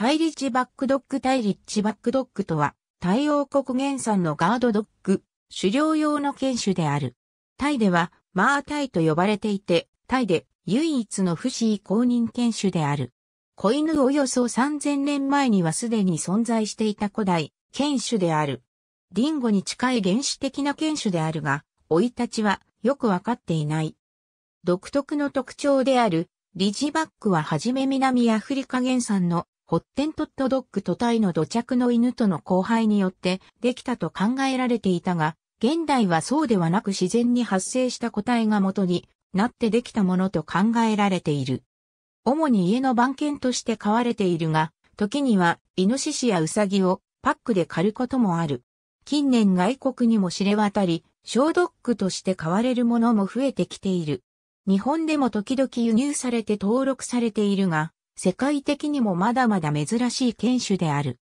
タイリッジバックドッグタイリッジバックドッグとは、タイ王国原産のガードドッグ、狩猟用の犬種である。タイでは、マータイと呼ばれていて、タイで唯一の不思議公認犬種である。子犬およそ3000年前にはすでに存在していた古代、犬種である。リンゴに近い原始的な犬種であるが、老い立ちはよくわかっていない。独特の特徴である、リジバックははじめ南アフリカ原産のホッテントットドッグとタイの土着の犬との交配によってできたと考えられていたが、現代はそうではなく自然に発生した個体が元になってできたものと考えられている。主に家の番犬として飼われているが、時にはイノシシやウサギをパックで狩ることもある。近年外国にも知れ渡り、小ドッグとして飼われるものも増えてきている。日本でも時々輸入されて登録されているが、世界的にもまだまだ珍しい犬種である。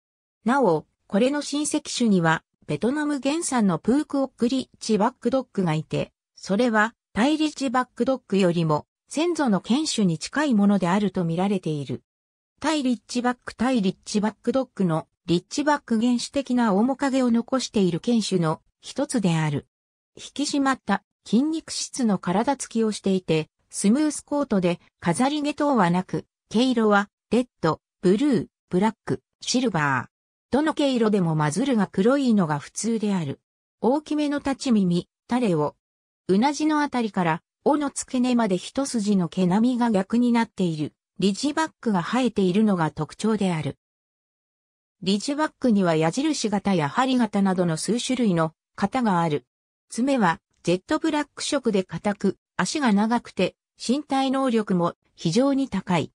なお、これの親戚種には、ベトナム原産のプークオックリッチバックドッグがいて、それは、タイリッチバックドッグよりも、先祖の犬種に近いものであると見られている。タイリッチバックタイリッチバックドッグのリッチバック原始的な面影を残している犬種の一つである。引き締まった筋肉質の体つきをしていて、スムースコートで飾り毛等はなく、毛色は、レッド、ブルー、ブラック、シルバー。どの毛色でもマズルが黒いのが普通である。大きめの立ち耳、タレを。うなじのあたりから、尾の付け根まで一筋の毛並みが逆になっている。リジバックが生えているのが特徴である。リジバックには矢印型や針型などの数種類の型がある。爪はジェットブラック色で硬く、足が長くて身体能力も非常に高い。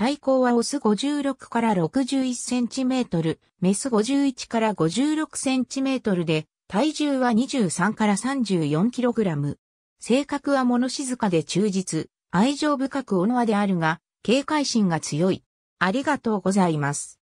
体高はオス56から61センチメートル、メス51から56センチメートルで、体重は23から34キログラム。性格は物静かで忠実、愛情深くおのわであるが、警戒心が強い。ありがとうございます。